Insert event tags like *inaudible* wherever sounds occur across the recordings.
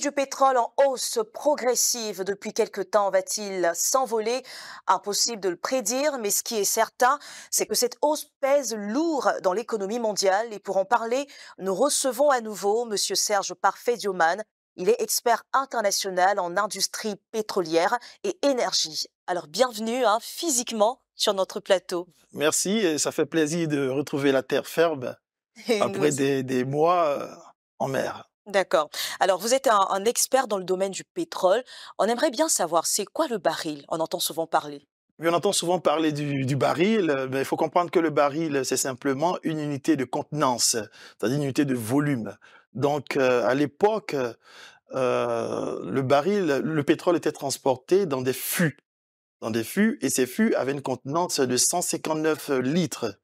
du pétrole en hausse progressive depuis quelque temps va-t-il s'envoler Impossible de le prédire, mais ce qui est certain, c'est que cette hausse pèse lourd dans l'économie mondiale. Et pour en parler, nous recevons à nouveau M. Serge Parfait-Dioman. Il est expert international en industrie pétrolière et énergie. Alors bienvenue hein, physiquement sur notre plateau. Merci, et ça fait plaisir de retrouver la terre ferme *laughs* après des, des mois euh, en mer. D'accord. Alors, vous êtes un, expert dans le domaine du pétrole. On aimerait bien savoir, c'est quoi le baril On entend souvent parler. on entend souvent parler du, baril, euh, mais il faut comprendre que le baril, c'est simplement une unité de contenance, c'est-à-dire une unité de volume. Donc, euh, à l'époque, euh, le baril, le pétrole était transporté dans des fûts, dans des fûts, et ces fûts avaient une contenance de 159 litres.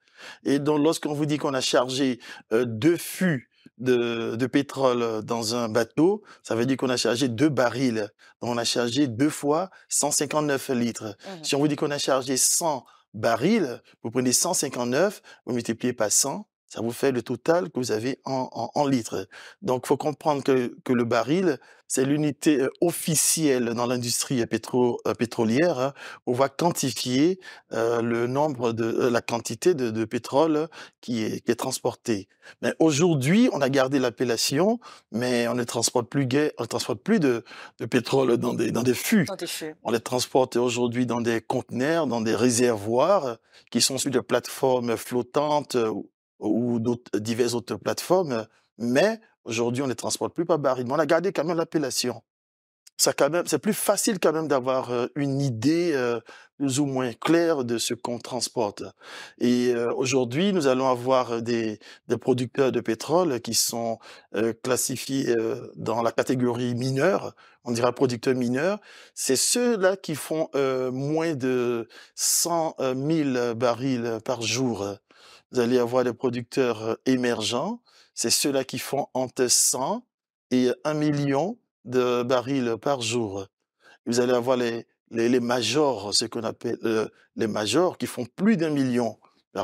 Et donc, lorsqu'on vous dit qu'on a chargé deux fûts de, pétrole dans un bateau, ça veut dire qu'on a chargé deux barils. Donc on a chargé deux fois 159 litres. Mmh. Si on vous dit qu'on a chargé 100 barils, vous prenez 159, vous multipliez par 100, ça vous fait le total que vous avez en, en, litres. Donc, faut comprendre que, que le baril, c'est l'unité euh, officielle dans l'industrie euh, pétro, euh, pétrolière. Hein, on va quantifier le nombre de la quantité de, de pétrole qui est, qui est transportée. Mais aujourd'hui, on a gardé l'appellation, mais on ne transporte plus on transporte plus de, de, pétrole dans des dans des fûts. Dans des fûts. On les transporte aujourd'hui dans des conteneurs, dans des réservoirs qui sont sur des plateformes flottantes ou d'autres, euh, diverses autres plateformes, euh, mais aujourd'hui, on ne les transporte plus par baril. Mais on a gardé quand même l'appellation. Ça quand même, c'est plus facile quand même d'avoir euh, une idée plus ou moins claire de ce qu'on transporte. Et aujourd'hui, nous allons avoir des, des, producteurs de pétrole qui sont classifiés dans la catégorie mineure. On dira producteurs mineurs. C'est ceux-là qui font moins de 100 000 barils par jour vous allez avoir des producteurs euh, émergents. C'est ceux-là qui font entre 100 et 1 million de barils par jour. Vous allez avoir les, les, majors, ce qu'on appelle euh, les majors, qui font plus d'un million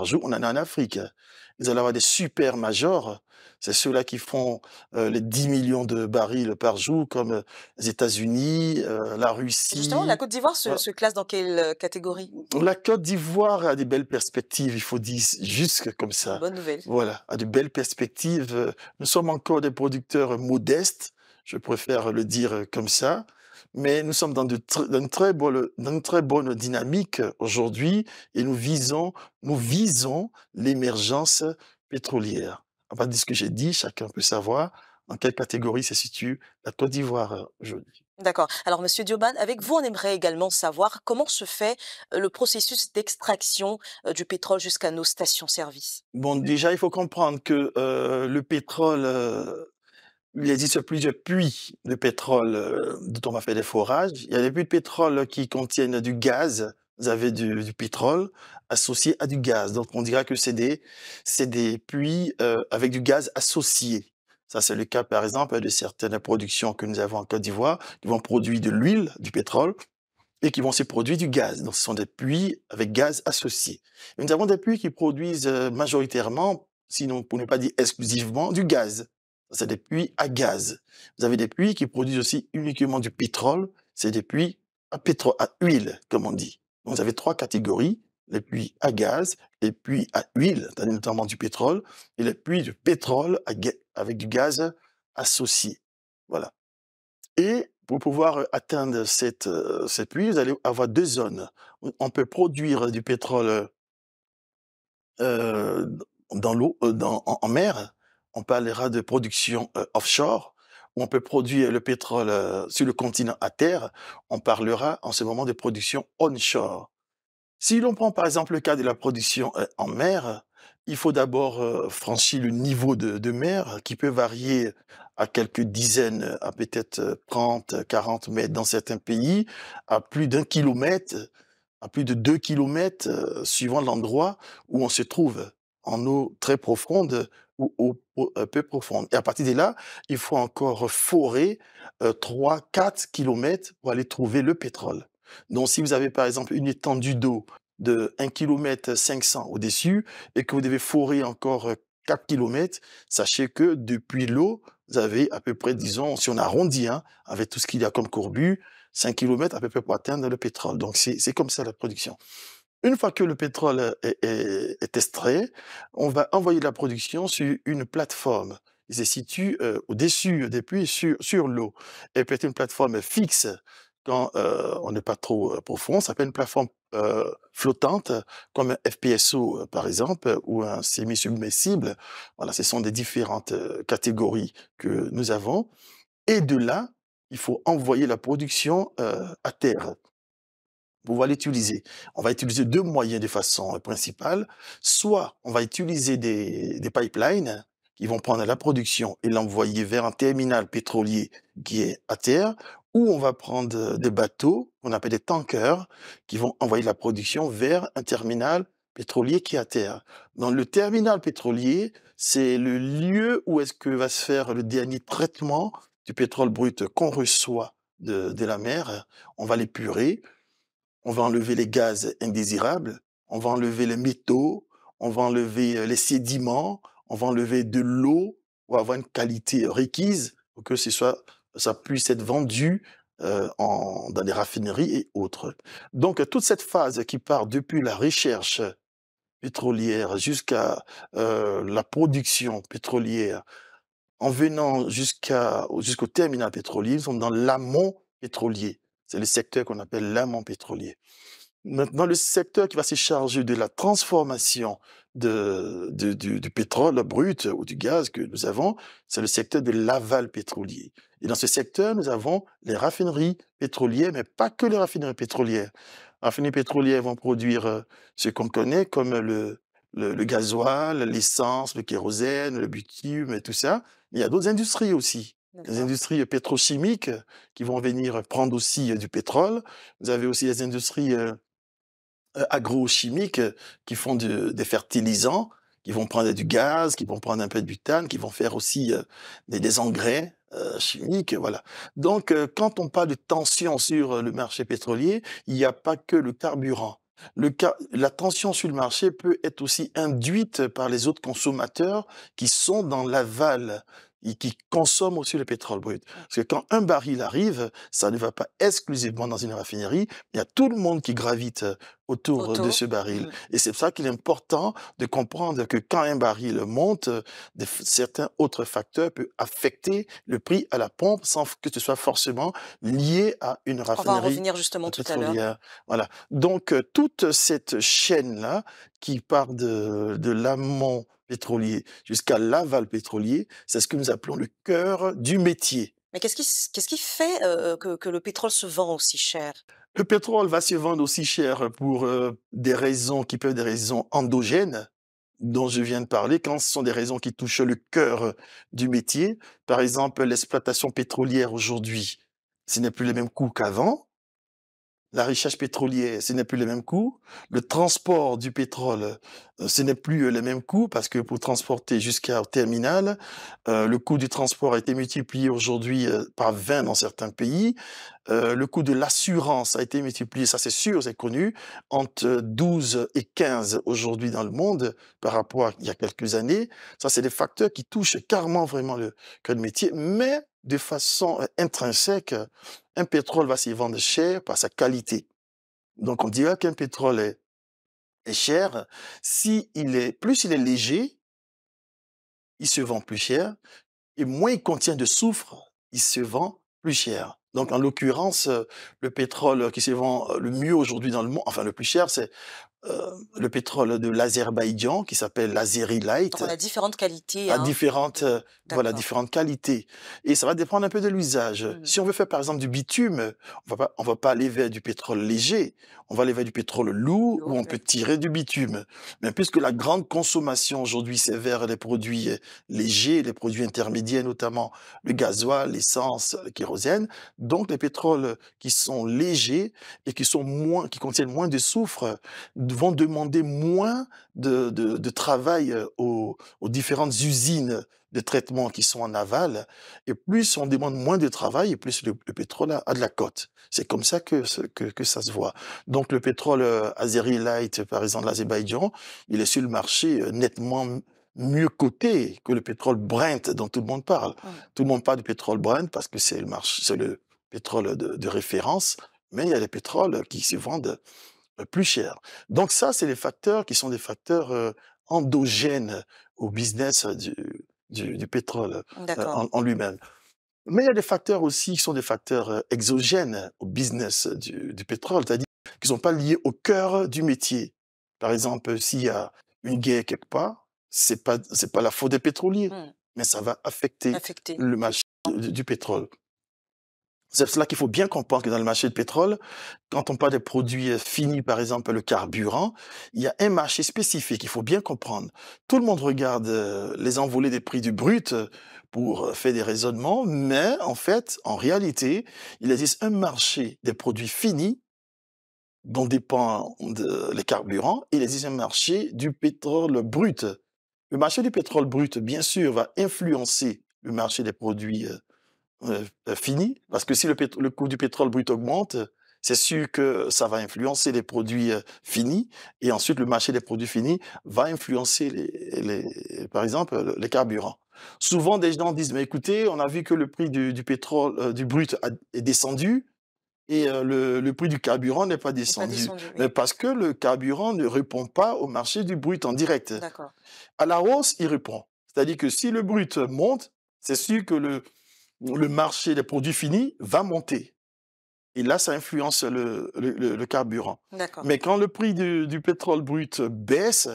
jour, on en a en Afrique. Hein. Ils allaient avoir des super majors. C'est ceux-là qui font euh, les 10 millions de barils par jour, comme les euh, États-Unis, euh, la Russie. Justement, la Côte d'Ivoire ah. se, classe dans quelle catégorie La Côte d'Ivoire a des belles perspectives, il faut dire jusque comme ça. Bonne nouvelle. Voilà, a de belles perspectives. Nous sommes encore des producteurs modestes, je préfère le dire comme ça mais nous sommes dans, une, très bonne, très bonne dynamique aujourd'hui et nous visons, nous visons l'émergence pétrolière. À de ce que j'ai dit, chacun peut savoir dans quelle catégorie se situe la Côte d'Ivoire aujourd'hui. D'accord. Alors, Monsieur Dioban, avec vous, on aimerait également savoir comment se fait euh, le processus d'extraction euh, du pétrole jusqu'à nos stations-service. Bon, déjà, il faut comprendre que euh, le pétrole il existe plusieurs puits de pétrole euh, dont on a fait des forages. Il y a des puits de pétrole qui contiennent du gaz. Vous avez du, pétrole associé à du gaz. Donc, on dira que c'est des, des puits euh, avec du gaz associé. Ça, c'est le cas, par exemple, de certaines productions que nous avons en Côte d'Ivoire, qui vont produire de l'huile, du pétrole, et qui vont se produire du gaz. Donc, ce sont des puits avec gaz associé. nous avons des puits qui produisent euh, majoritairement, sinon pour ne pas dire exclusivement, du gaz c'est des puits à gaz. Vous avez des puits qui produisent aussi uniquement du pétrole, c'est des puits à, pétrole, à huile, comme on dit. Donc vous avez trois catégories, les puits à gaz, les puits à huile, notamment du pétrole, et les puits de pétrole avec du gaz associé. Voilà. Et pour pouvoir euh, atteindre cette, cette euh, ces puits, vous allez avoir deux zones. On peut produire du pétrole euh, dans l'eau, euh, en, mer, on parlera de production euh, offshore, où on peut produire le pétrole euh, sur le continent à terre. On parlera en ce moment de production onshore. Si l'on prend par exemple le cas de la production euh, en mer, il faut d'abord franchir le niveau de, de, mer qui peut varier à quelques dizaines, à peut-être 30, 40 mètres dans certains pays, à plus d'un kilomètre, à plus de deux kilomètres, suivant l'endroit où on se trouve en eau très profonde ou, peu profonde. Et à partir de là, il faut encore forer 3-4 euh, km pour aller trouver le pétrole. Donc si vous avez par exemple une étendue d'eau de 1 km 500 au-dessus et que vous devez forer encore 4 euh, km, sachez que depuis l'eau, vous avez à peu près, disons, si on arrondit, hein, avec tout ce qu'il y a comme courbure, 5 km à peu près pour atteindre le pétrole. Donc c'est comme ça la production. Une fois que le pétrole est, est, est, extrait, on va envoyer la production sur une plateforme. Il se situe euh, au-dessus des puits sur, l'eau. Et peut-être une plateforme fixe quand euh, on n'est pas trop euh, profond. Ça être une plateforme flottante, comme un FPSO par exemple, ou un semi-submersible. Voilà, ce sont des différentes catégories que nous avons. Et de là, il faut envoyer la production à terre on va l'utiliser. On va utiliser deux moyens de façon principale. Soit on va utiliser des, pipelines qui vont prendre la production et l'envoyer vers un terminal pétrolier qui est à terre, ou on va prendre des bateaux, on appelle des tankers, qui vont envoyer la production vers un terminal pétrolier qui est à terre. Dans le terminal pétrolier, c'est le lieu où est-ce que va se faire le dernier traitement du pétrole brut qu'on reçoit de, de la mer. On va l'épurer on va enlever les gaz indésirables, on va enlever les métaux, on va enlever euh, les sédiments, on va enlever de l'eau pour avoir une qualité requise pour que ce soit, ça puisse être vendu euh, dans les raffineries et autres. Donc toute cette phase qui part depuis la recherche pétrolière jusqu'à euh, la production pétrolière, en venant jusqu'au terminal pétrolier, nous sommes dans l'amont pétrolier. C'est le secteur qu'on appelle l'amont pétrolier. Maintenant, le secteur qui va se charger de la transformation du, pétrole brut ou du gaz que nous avons, c'est le secteur de l'aval pétrolier. Et dans ce secteur, nous avons les raffineries pétrolières, mais pas que les raffineries pétrolières. Les raffineries pétrolières vont produire euh, ce qu'on connaît comme le, le, gasoil, l'essence, le kérosène, le bitume et tout ça. il y a d'autres industries aussi les industries euh, pétrochimiques euh, qui vont venir prendre aussi euh, du pétrole. Vous avez aussi les industries agrochimiques qui font des fertilisants, qui vont prendre du gaz, qui vont prendre un peu de butane, qui vont faire aussi des, engrais chimiques. Voilà. Donc, quand on parle de tension sur le marché pétrolier, il n'y a pas que le carburant. la tension sur le marché peut être aussi induite par les autres consommateurs qui sont dans l'aval et qui consomme aussi le pétrole brut. Ah. Parce que quand un baril arrive, ça ne va pas exclusivement dans une raffinerie, il y a tout le monde qui gravite euh, autour, de ce baril. Mm. Et c'est pour ça qu'il est important de comprendre que quand un baril monte, euh, certains autres facteurs peuvent affecter le prix à la pompe sans que ce soit forcément lié à une raffinerie. On va revenir justement euh, tout à l'heure. Voilà. Donc euh, toute cette chaîne là qui part de, l'amont pétrolier jusqu'à l'aval pétrolier, c'est ce que nous appelons le cœur du métier. Mais qu'est-ce qui, fait que, que le pétrole se vend aussi cher le pétrole va se vendre aussi cher pour euh, des raisons qui peuvent être des raisons endogènes dont je viens de parler, quand ce sont des raisons qui touchent le cœur euh, du métier. Par exemple, l'exploitation pétrolière aujourd'hui, ce n'est plus le même coût qu'avant la recherche pétrolière, ce n'est plus le même coût. Le transport du pétrole, euh, ce n'est plus euh, le même coût, parce que pour transporter jusqu'à terminal, euh, le coût du transport a été multiplié aujourd'hui par 20 dans certains pays. le coût de l'assurance a été multiplié, ça c'est sûr, c'est connu, entre 12 et 15 aujourd'hui dans le monde par rapport à il y a quelques années. Ça, c'est des facteurs qui touchent carrément vraiment le code métier. Mais de façon euh, intrinsèque, un pétrole va se vendre cher par sa qualité. Donc on dirait qu'un pétrole est, est, cher si il est plus il est léger, il se vend plus cher et moins il contient de soufre, il se vend plus cher. Donc en l'occurrence, euh, le pétrole qui se vend euh, le mieux aujourd'hui dans le monde, enfin le plus cher, c'est le pétrole de l'Azerbaïdjan qui s'appelle l'Azeri Light. on a différentes qualités. À hein. différentes, euh, voilà, différentes qualités. Et ça va dépendre un peu de l'usage. Mmh. Si on veut faire par exemple du bitume, on va pas, on va pas aller vers du pétrole léger, on va aller vers du pétrole lourd où on peut tirer du bitume. Mais puisque la grande consommation aujourd'hui c'est vers les produits euh, légers, les produits intermédiaires notamment le gasoil, l'essence, le kérosène, donc les pétroles qui sont légers et qui sont moins, qui contiennent moins de soufre vont demander moins de, de, travail euh, aux, différentes usines de traitement qui sont en aval, et plus on demande moins de travail, et plus le, pétrole a, de la cote. C'est comme ça que, que, que, ça se voit. Donc le pétrole euh, Azeri Light, par exemple, l'Azerbaïdjan, il est sur le marché euh, nettement mieux coté que le pétrole Brent dont tout le monde parle. Tout le monde parle du pétrole Brent parce que c'est le, marché, le pétrole de, de référence, mais il y a des pétroles qui se vendent euh, plus cher. Donc ça, c'est les facteurs qui sont des facteurs euh, endogènes au business euh, du, du, pétrole en, lui-même. Mais il y a des facteurs aussi qui sont des facteurs exogènes au business du, pétrole, c'est-à-dire qui ne sont pas liés au cœur du métier. Par exemple, s'il y a une guerre quelque part, c'est pas pas la faute des pétroliers, mmh. mais ça va affecter, le marché du pétrole. C'est cela qu'il faut bien comprendre que dans le marché du pétrole, quand on parle des produits euh, finis, par exemple le carburant, il y a un marché spécifique, il faut bien comprendre. Tout le monde regarde euh, les envolées des prix du brut euh, pour faire des raisonnements, mais en fait, en réalité, il existe un marché des produits finis dont dépendent les carburants, et il existe un marché du pétrole brut. Le marché du pétrole brut, bien sûr, va influencer le marché des produits euh, euh, fini, parce que si le, coût du pétrole brut augmente, c'est sûr que ça va influencer les produits euh, finis, et ensuite le marché des produits finis va influencer, les, par exemple, les carburants. Souvent, des gens disent, mais écoutez, on a vu que le prix du, pétrole, du brut est descendu, et le, prix du carburant n'est pas descendu. Parce que le carburant ne répond pas au marché du brut en direct. À la hausse, il répond. C'est-à-dire que si le brut monte, c'est sûr que le, le marché des produits finis va monter. Et là, ça influence le, le, carburant. Mais quand le prix du, pétrole brut baisse,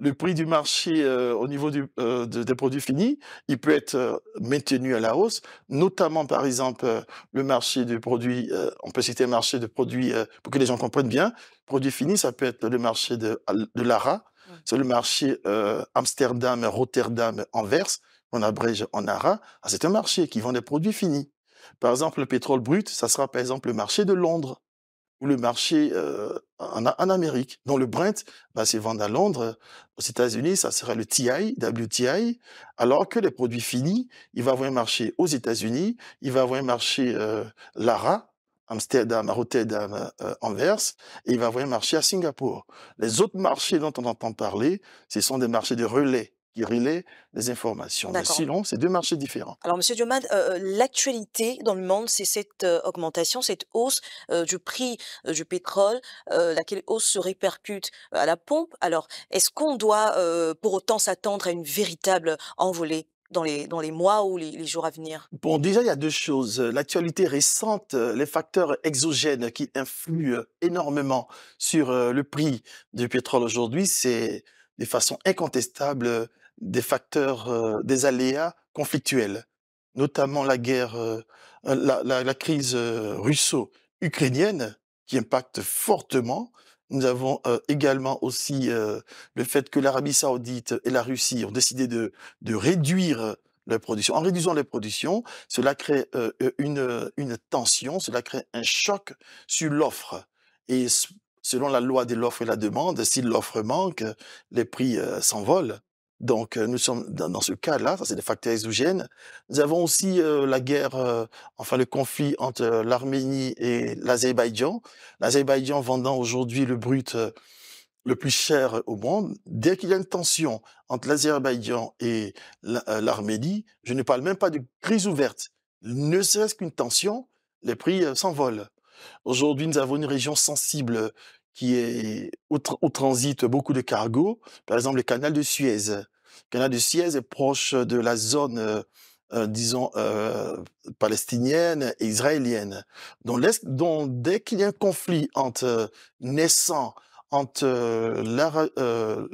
le prix du marché euh, au niveau euh, des produits finis, il peut être euh, maintenu à la hausse, notamment par exemple le marché du produits, on peut citer le marché de produits, pour que les gens comprennent bien, produit fini, ça peut être le marché de, de l'ARA, c'est le marché Amsterdam, Rotterdam, Anvers, on abrège en ARA, c'est un marché qui vend des produits finis. Par exemple, le pétrole brut, ça sera par exemple le marché de Londres ou le marché euh, en, Amérique. Dans le Brent, bah, c'est vendre à Londres. Aux États-Unis, ça sera le TI, WTI. Alors que les produits finis, il va avoir un marché aux États-Unis, il va avoir un marché euh, Lara, Amsterdam, Rotterdam, euh, Anvers, et il va avoir un marché à Singapour. Les autres marchés dont on entend parler, ce sont des marchés de relais qui relaient des informations. Mais sinon, c'est deux marchés différents. Alors, Monsieur Diomad, euh, euh, l'actualité dans le monde, c'est cette euh, augmentation, cette hausse du prix du pétrole, laquelle hausse se répercute à la pompe. Alors, est-ce qu'on doit pour autant s'attendre à une véritable envolée dans les, dans les mois ou les, les jours à venir Bon, déjà, il y a deux choses. L'actualité récente, les facteurs exogènes qui influent énormément sur le prix du pétrole aujourd'hui, c'est de façon incontestable des facteurs, des aléas conflictuels, notamment la guerre, la, crise russo-ukrainienne qui impacte fortement. Nous avons également aussi le fait que l'Arabie saoudite et la Russie ont décidé de, réduire leur production. En réduisant les productions, cela crée une, tension, cela crée un choc sur l'offre. Et selon la loi de l'offre et la demande, si l'offre manque, les prix s'envolent. Donc, euh, nous sommes dans, ce cas-là, ça c'est des facteurs exogènes. Nous avons aussi euh, la guerre, euh, enfin le conflit entre l'Arménie et l'Azerbaïdjan. L'Azerbaïdjan vendant aujourd'hui le brut le plus cher au monde. Dès qu'il y a une tension entre l'Azerbaïdjan et l'Arménie, je ne parle même pas de crise ouverte. Ne serait-ce qu'une tension, les prix s'envolent. Aujourd'hui, nous avons une région sensible qui est au, au transit beaucoup de cargos, par exemple le canal de Suez. Canal du Suez est proche de la zone, euh, euh, disons, euh, palestinienne et israélienne. Donc, dès qu'il y a un conflit entre naissant entre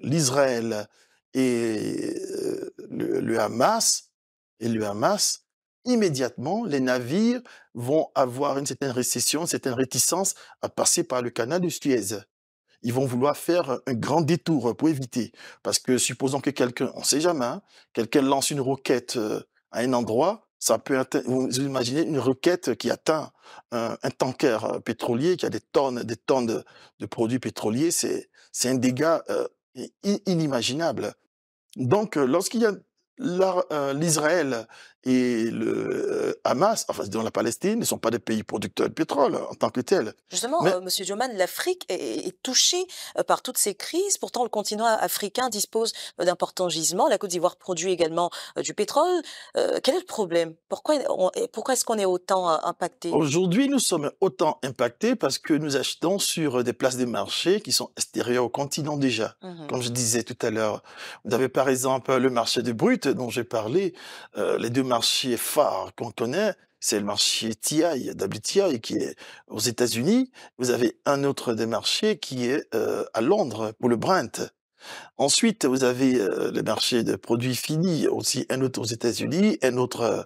l'Israël et le, Hamas, et le Hamas, immédiatement, les navires vont avoir une certaine récession, une certaine réticence à passer par le canal du Suez ils vont vouloir faire un grand détour euh, pour éviter. Parce que supposons que quelqu'un, on ne sait jamais, hein, quelqu'un lance une roquette euh, à un endroit, ça peut atteindre, vous imaginez une roquette qui atteint un, tanker euh, pétrolier qui a des tonnes, des tonnes de, produits pétroliers, c'est c'est un dégât inimaginable. Donc, lorsqu'il y a l'Israël et le Hamas, enfin dans la Palestine, ne sont pas des pays producteurs de pétrole en tant que tels. Justement, M. Euh, Monsieur Dioman, l'Afrique est, touchée euh, par toutes ces crises. Pourtant, le continent africain dispose euh, d'importants gisements. La Côte d'Ivoire produit également du pétrole. quel est le problème Pourquoi, pourquoi est-ce qu'on est autant impacté Aujourd'hui, nous sommes autant impactés parce que nous achetons sur des places de marché qui sont extérieures au continent déjà. Mmh Comme je disais tout à l'heure, vous avez par exemple le marché de brut dont j'ai parlé. les deux marché phare qu'on connaît, c'est le marché TI, WTI, qui est aux États-Unis. Vous avez un autre des marchés qui est euh, à Londres pour le Brent. Ensuite, vous avez euh, les le marché de produits finis, aussi un autre aux États-Unis, un autre euh,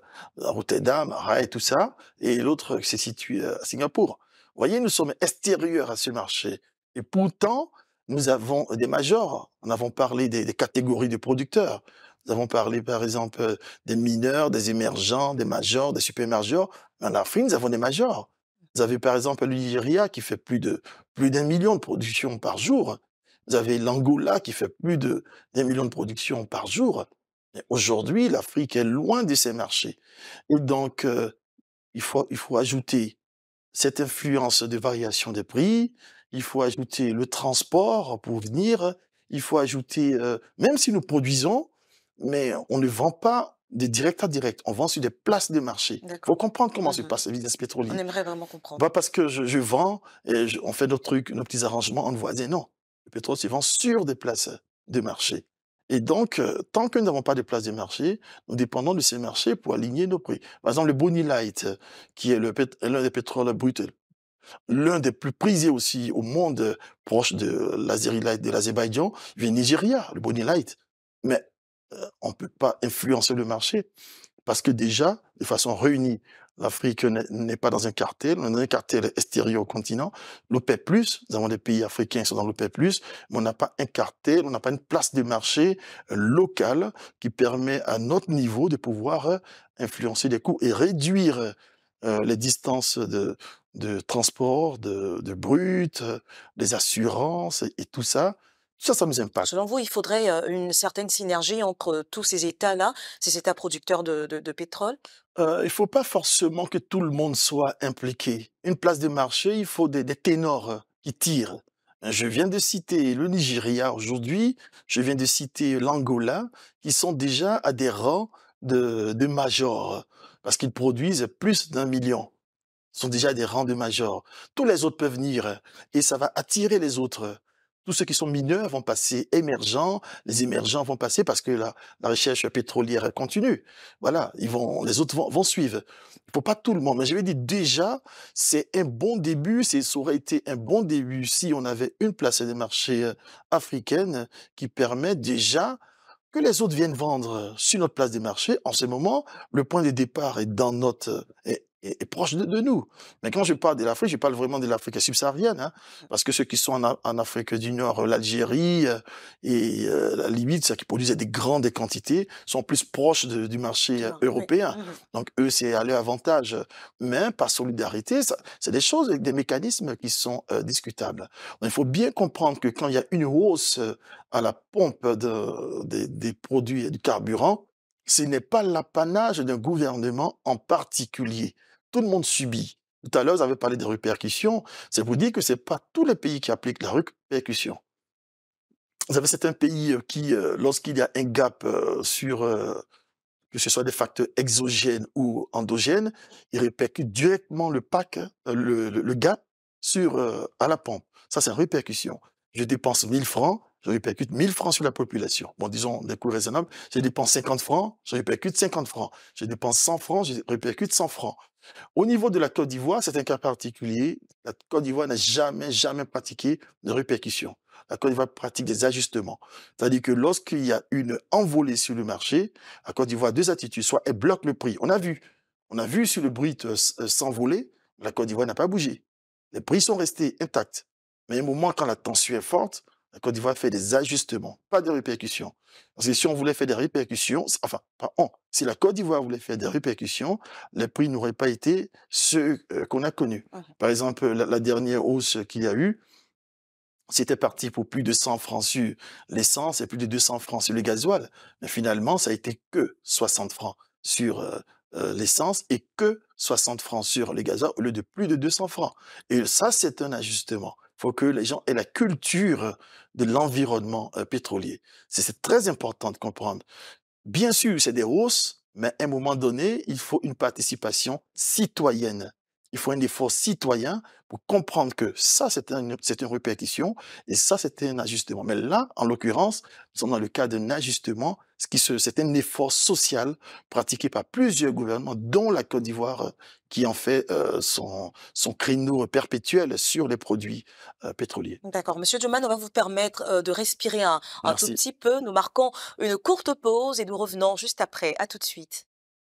à Rotterdam, à Rai, tout ça, et l'autre qui se situe à Singapour. Vous voyez, nous sommes extérieurs à ce marché. Et pourtant, nous avons des majors. Nous avons parlé des catégories de producteurs. Nous avons parlé, par exemple, euh, des mineurs, des émergents, des majors, des super-majors. En Afrique, nous avons des majors. Vous avez, par exemple, le Nigeria qui fait plus de plus d'un million de productions par jour. Vous avez l'Angola qui fait plus de d'un million de productions par jour. Aujourd'hui, l'Afrique est loin de ces marchés. Et donc, euh, il, faut, il faut ajouter cette influence de variation des prix, il faut ajouter le transport pour venir, il faut ajouter, euh, même si nous produisons, mais on ne vend pas des direct à direct. On vend sur des places de marché. Il faut comprendre comment se mm-hmm. passe le business pétrolier. On aimerait vraiment comprendre. Pas parce que je, je vends et on fait nos trucs, nos petits arrangements, on ne voit non. Le pétrole se vend sur des places de marché. Et donc, euh, tant que nous n'avons pas de places de marché, nous dépendons de ces marchés pour aligner nos prix. Par exemple, le Bonnie Light, euh, qui est euh, l'un des pétroles bruts, l'un des plus prisés aussi au monde, proche de l'Azerbaïdjan, de l'Azerbaïdjan, vient Nigeria, le Bonnie Light. Mais on ne peut pas influencer le marché parce que déjà, de façon réunie, l'Afrique n'est pas dans un cartel, on est dans un cartel extérieur au continent. L'OPEP+, e nous avons des pays africains qui sont dans l'OPEP+, e mais on n'a pas un cartel, on n'a pas une place de marché euh, locale qui permet à notre niveau de pouvoir euh, influencer les coûts et réduire euh, les distances de, transport, de, brut, des assurances et tout ça ça, ça nous impacte. Selon vous, il faudrait une certaine synergie entre tous ces États-là, ces États producteurs de, pétrole Il ne faut pas forcément que tout le monde soit impliqué. Une place de marché, il faut des, ténors qui tirent. Hein, je viens de citer le Nigeria aujourd'hui, je viens de citer l'Angola, qui sont déjà adhérents de, de majors, parce qu'ils produisent plus d'un million Ils sont déjà des rangs de majors. Tous les autres peuvent venir et ça va attirer les autres tous ceux qui sont mineurs vont passer émergents, les émergents vont passer parce que la, recherche pétrolière continue. Voilà, ils vont, les autres vont, suivre. Il faut pas tout le monde, mais je vais dire déjà, c'est un bon début, ça aurait été un bon début si on avait une place des marchés euh, africaines qui permet déjà que les autres viennent vendre sur notre place des marchés. En ce moment, le point de départ est dans notre, est est, proche de, nous. Mais quand je parle de l'Afrique, je parle vraiment de l'Afrique subsaharienne, hein, parce que ceux qui sont en, Afrique du Nord, euh, l'Algérie euh, et euh, la Libye, ceux qui produisent des grandes quantités, sont plus proches du marché ah, européen. Mhm. Donc eux, c'est à leur avantage. Mais par solidarité, c'est des choses, des mécanismes qui sont discutables. il faut bien comprendre que quand il y a une hausse à la pompe des produits et du carburant, ce n'est pas l'apanage d'un gouvernement en particulier tout le monde subit. Tout à l'heure, vous avez parlé des répercussions. C'est vous dire que ce n'est pas tous les pays qui appliquent la répercussion. Vous avez un pays euh, qui, euh, lorsqu'il y a un gap euh, sur, que ce soit des facteurs exogènes ou endogènes, il répercute directement le le, gap sur, à la pompe. Ça, c'est une répercussion. Je dépense 1000 francs, je répercute 1000 francs sur la population. Bon, disons des coûts raisonnables. Je dépense 50 francs, je répercute 50 francs. Je dépense 100 francs, je répercute 100 francs. Au niveau de la Côte d'Ivoire, c'est un cas particulier. La Côte d'Ivoire n'a jamais, jamais pratiqué de répercussion. La Côte d'Ivoire pratique des ajustements. C'est-à-dire que lorsqu'il y a une envolée sur le marché, la Côte d'Ivoire a deux attitudes. Soit elle bloque le prix. On a vu. On a vu sur le bruit euh, euh, s'envoler. La Côte d'Ivoire n'a pas bougé. Les prix sont restés intacts. Mais au un moment, quand la tension est forte, la Côte d'Ivoire fait des ajustements, pas de répercussions. Parce que si on voulait faire des répercussions, enfin, si la Côte d'Ivoire voulait faire des répercussions, les prix n'auraient pas été ceux euh, qu'on a connus. Par exemple, la, dernière hausse qu'il y a eu, c'était parti pour plus de 100 francs sur l'essence et plus de 200 francs sur le gasoil. Mais finalement, ça a été que 60 francs sur euh, euh, l'essence et que 60 francs sur le gasoil au lieu de plus de 200 francs. Et ça, c'est un ajustement faut que les gens aient la culture de l'environnement euh, pétrolier. C'est très important de comprendre. Bien sûr, c'est des hausses, mais à un moment donné, il faut une participation citoyenne il faut un effort citoyen pour comprendre que ça, c'est une, répétition et ça, c'était un ajustement. Mais là, en l'occurrence, nous sommes dans le cas d'un ajustement, ce qui c'est un effort social pratiqué par plusieurs gouvernements, dont la Côte d'Ivoire, euh, qui en fait euh, son, son créneau perpétuel sur les produits euh, pétroliers. D'accord. Monsieur Duman, on va vous permettre de respirer un, un tout petit peu. Nous marquons une courte pause et nous revenons juste après. À tout de suite.